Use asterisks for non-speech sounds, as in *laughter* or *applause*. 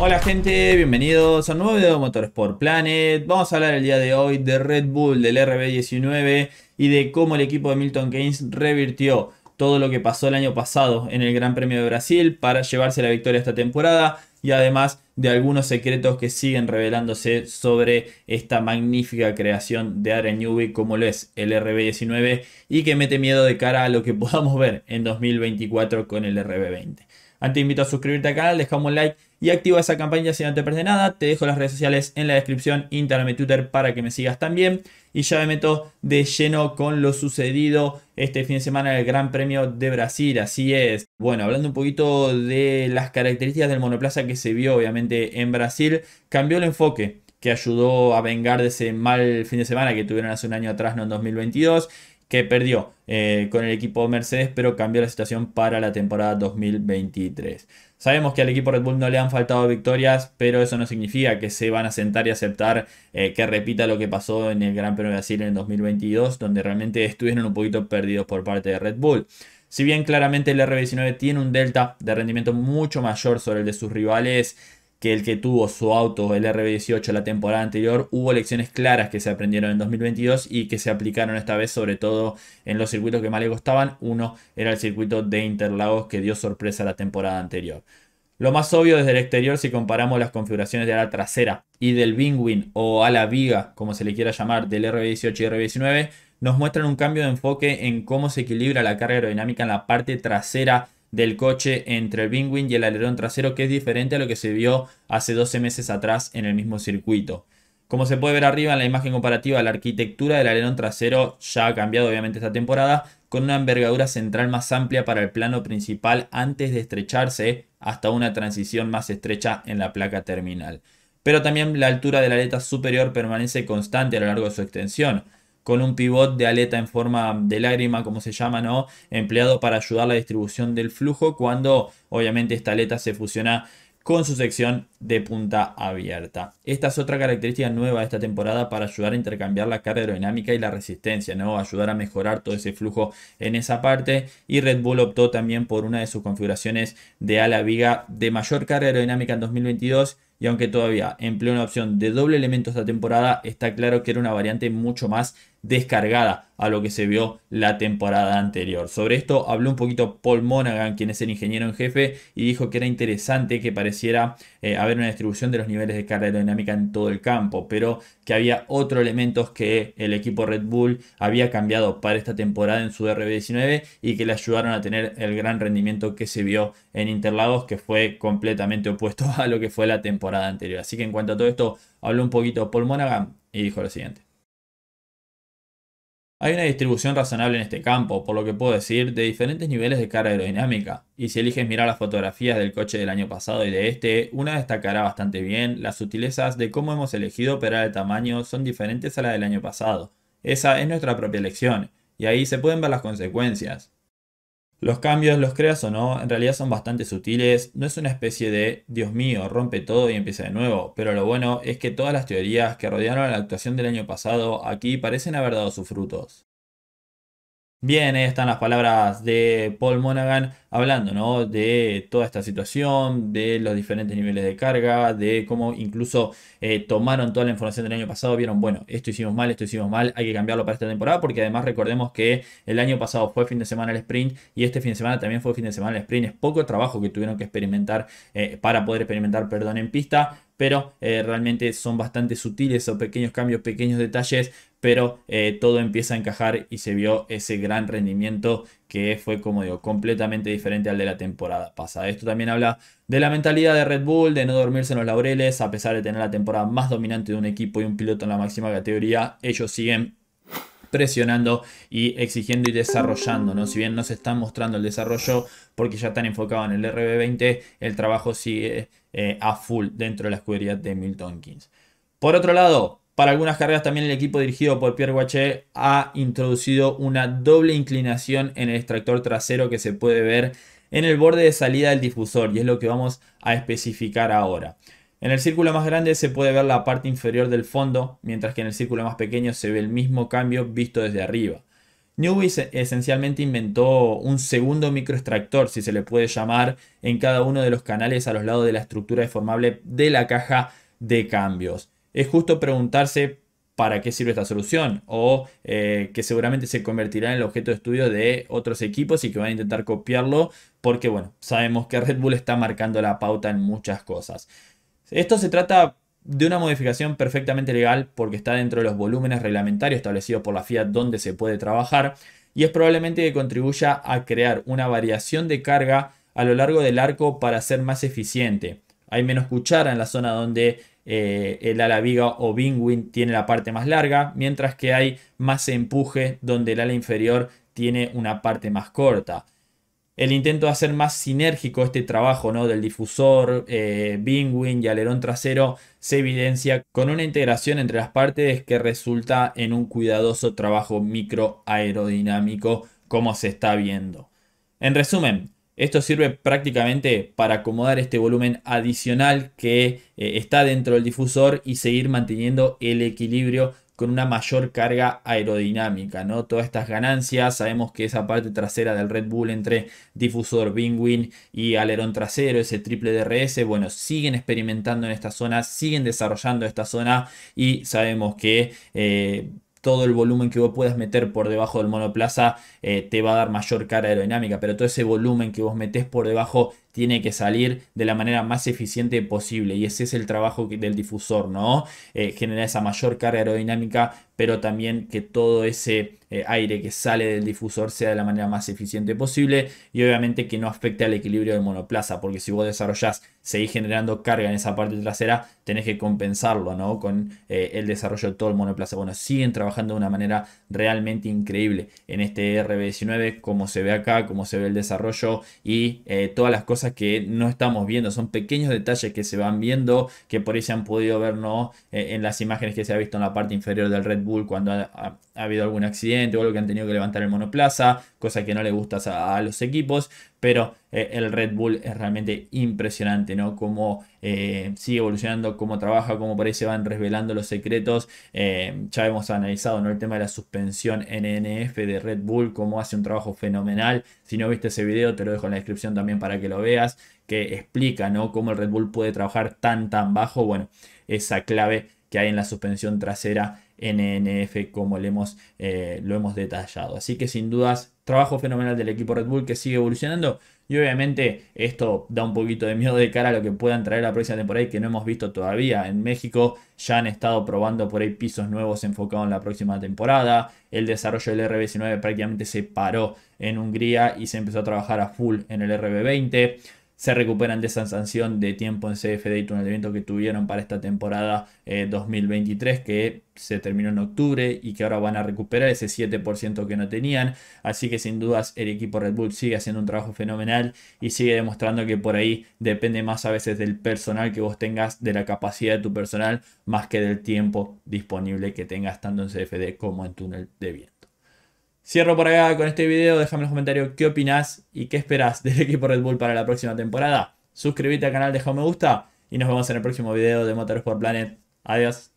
Hola gente, bienvenidos a un nuevo video de Motorsport Planet. Vamos a hablar el día de hoy de Red Bull, del RB19 y de cómo el equipo de Milton Keynes revirtió todo lo que pasó el año pasado en el Gran Premio de Brasil para llevarse la victoria esta temporada y además de algunos secretos que siguen revelándose sobre esta magnífica creación de Aaron Newby como lo es el RB19 y que mete miedo de cara a lo que *laughs* podamos ver en 2024 con el RB20. Antes te invito a suscribirte al canal, dejamos un like y activa esa campaña si no te perdes nada. Te dejo las redes sociales en la descripción, Instagram y Twitter para que me sigas también. Y ya me meto de lleno con lo sucedido este fin de semana en el Gran Premio de Brasil. Así es. Bueno, hablando un poquito de las características del monoplaza que se vio obviamente en Brasil, cambió el enfoque que ayudó a vengar de ese mal fin de semana que tuvieron hace un año atrás, no en 2022 que perdió eh, con el equipo Mercedes, pero cambió la situación para la temporada 2023. Sabemos que al equipo Red Bull no le han faltado victorias, pero eso no significa que se van a sentar y aceptar eh, que repita lo que pasó en el Gran Premio de Brasil en el 2022, donde realmente estuvieron un poquito perdidos por parte de Red Bull. Si bien claramente el r 19 tiene un delta de rendimiento mucho mayor sobre el de sus rivales, que el que tuvo su auto, el RB18, la temporada anterior, hubo lecciones claras que se aprendieron en 2022 y que se aplicaron esta vez, sobre todo en los circuitos que más le costaban. Uno era el circuito de Interlagos que dio sorpresa la temporada anterior. Lo más obvio desde el exterior, si comparamos las configuraciones de ala trasera y del Bingwin o ala viga, como se le quiera llamar, del RB18 y RB19, nos muestran un cambio de enfoque en cómo se equilibra la carga aerodinámica en la parte trasera del coche entre el wing y el alerón trasero que es diferente a lo que se vio hace 12 meses atrás en el mismo circuito. Como se puede ver arriba en la imagen comparativa, la arquitectura del alerón trasero ya ha cambiado obviamente esta temporada, con una envergadura central más amplia para el plano principal antes de estrecharse hasta una transición más estrecha en la placa terminal. Pero también la altura de la aleta superior permanece constante a lo largo de su extensión, con un pivot de aleta en forma de lágrima, como se llama, ¿no? Empleado para ayudar la distribución del flujo cuando obviamente esta aleta se fusiona con su sección de punta abierta. Esta es otra característica nueva de esta temporada para ayudar a intercambiar la carga aerodinámica y la resistencia, ¿no? Ayudar a mejorar todo ese flujo en esa parte. Y Red Bull optó también por una de sus configuraciones de ala viga de mayor carga aerodinámica en 2022 y aunque todavía empleó una opción de doble elemento esta temporada, está claro que era una variante mucho más descargada a lo que se vio la temporada anterior. Sobre esto habló un poquito Paul Monaghan, quien es el ingeniero en jefe, y dijo que era interesante que pareciera eh, haber una distribución de los niveles de carga aerodinámica en todo el campo, pero que había otros elementos que el equipo Red Bull había cambiado para esta temporada en su RB19 y que le ayudaron a tener el gran rendimiento que se vio en Interlagos, que fue completamente opuesto *laughs* a lo que fue la temporada anterior. Así que en cuanto a todo esto, habló un poquito Paul Monaghan y dijo lo siguiente. Hay una distribución razonable en este campo, por lo que puedo decir, de diferentes niveles de carga aerodinámica. Y si eliges mirar las fotografías del coche del año pasado y de este, una destacará bastante bien las sutilezas de cómo hemos elegido operar el tamaño son diferentes a la del año pasado. Esa es nuestra propia elección, y ahí se pueden ver las consecuencias. Los cambios, los creas o no, en realidad son bastante sutiles, no es una especie de Dios mío, rompe todo y empieza de nuevo, pero lo bueno es que todas las teorías que rodearon a la actuación del año pasado aquí parecen haber dado sus frutos. Bien, ahí están las palabras de Paul Monaghan hablando ¿no? de toda esta situación, de los diferentes niveles de carga, de cómo incluso eh, tomaron toda la información del año pasado, vieron, bueno, esto hicimos mal, esto hicimos mal, hay que cambiarlo para esta temporada, porque además recordemos que el año pasado fue fin de semana el sprint y este fin de semana también fue fin de semana el sprint, es poco trabajo que tuvieron que experimentar, eh, para poder experimentar, perdón, en pista, pero eh, realmente son bastante sutiles o pequeños cambios, pequeños detalles, pero eh, todo empieza a encajar y se vio ese gran rendimiento que fue, como digo, completamente diferente al de la temporada pasada. Esto también habla de la mentalidad de Red Bull, de no dormirse en los laureles, a pesar de tener la temporada más dominante de un equipo y un piloto en la máxima categoría, ellos siguen presionando y exigiendo y desarrollando. Si bien no se está mostrando el desarrollo porque ya están enfocados en el RB20, el trabajo sigue eh, a full dentro de la escudería de Milton Keynes. Por otro lado, para algunas carreras también el equipo dirigido por Pierre Guachet ha introducido una doble inclinación en el extractor trasero que se puede ver en el borde de salida del difusor y es lo que vamos a especificar ahora. En el círculo más grande se puede ver la parte inferior del fondo, mientras que en el círculo más pequeño se ve el mismo cambio visto desde arriba. Newby esencialmente inventó un segundo microextractor, si se le puede llamar, en cada uno de los canales a los lados de la estructura deformable de la caja de cambios. Es justo preguntarse para qué sirve esta solución o eh, que seguramente se convertirá en el objeto de estudio de otros equipos y que van a intentar copiarlo porque, bueno, sabemos que Red Bull está marcando la pauta en muchas cosas. Esto se trata de una modificación perfectamente legal porque está dentro de los volúmenes reglamentarios establecidos por la FIAT donde se puede trabajar y es probablemente que contribuya a crear una variación de carga a lo largo del arco para ser más eficiente. Hay menos cuchara en la zona donde eh, el ala viga o bingwin tiene la parte más larga, mientras que hay más empuje donde el ala inferior tiene una parte más corta el intento de hacer más sinérgico este trabajo ¿no? del difusor, eh, y alerón trasero se evidencia con una integración entre las partes que resulta en un cuidadoso trabajo microaerodinámico como se está viendo. En resumen, esto sirve prácticamente para acomodar este volumen adicional que eh, está dentro del difusor y seguir manteniendo el equilibrio con una mayor carga aerodinámica, ¿no? Todas estas ganancias, sabemos que esa parte trasera del Red Bull entre difusor wing y alerón trasero, ese triple DRS, bueno, siguen experimentando en esta zona, siguen desarrollando esta zona y sabemos que... Eh, todo el volumen que vos puedas meter por debajo del monoplaza eh, te va a dar mayor carga aerodinámica, pero todo ese volumen que vos metés por debajo tiene que salir de la manera más eficiente posible y ese es el trabajo del difusor, ¿no? Eh, genera esa mayor carga aerodinámica, pero también que todo ese eh, aire que sale del difusor sea de la manera más eficiente posible y obviamente que no afecte al equilibrio del monoplaza, porque si vos desarrollás, seguís generando carga en esa parte trasera, tenés que compensarlo, ¿no? Con eh, el desarrollo de todo el monoplaza. Bueno, siguen trabajando de una manera realmente increíble en este RB19, como se ve acá, como se ve el desarrollo y todas las cosas que no estamos viendo, son pequeños detalles que se van viendo, que por ahí se han podido ver ¿no? Eh, en las imágenes que se ha visto en la parte inferior del Red Bull cuando ha, habido algún accidente o algo que han tenido que levantar el monoplaza, cosa que no le gusta a los equipos, pero eh, el Red Bull es realmente impresionante, ¿no? Cómo eh, sigue evolucionando, cómo trabaja, cómo por ahí se van revelando los secretos. Eh, ya hemos analizado, ¿no? El tema de la suspensión NNF de Red Bull, cómo hace un trabajo fenomenal. Si no viste ese video, te lo dejo en la descripción también para que lo veas, que explica, ¿no? Cómo el Red Bull puede trabajar tan, tan bajo. Bueno, esa clave que hay en la suspensión trasera NNF como le hemos, lo hemos detallado. Así que sin dudas Trabajo fenomenal del equipo Red Bull que sigue evolucionando. Y obviamente esto da un poquito de miedo de cara a lo que puedan traer la próxima temporada y que no hemos visto todavía. En México ya han estado probando por ahí pisos nuevos enfocados en la próxima temporada. El desarrollo del RB19 prácticamente se paró en Hungría y se empezó a trabajar a full en el RB20 se recuperan de esa sanción de tiempo en CFD y viento que tuvieron para esta temporada 2023 eh, que se terminó en octubre y que ahora van a recuperar ese 7% que no tenían. Así que sin dudas el equipo Red Bull sigue haciendo un trabajo fenomenal y sigue demostrando que por ahí depende más a veces del personal que vos tengas, de la capacidad de tu personal, más que del tiempo disponible que tengas tanto en CFD como en túnel de viento. Cierro por acá con este video, déjame en los comentarios qué opinas y qué esperas del *laughs* equipo Red Bull para la próxima temporada. Suscríbete al canal, deja un me gusta y nos vemos en el próximo video de Motorsport Planet. Adiós.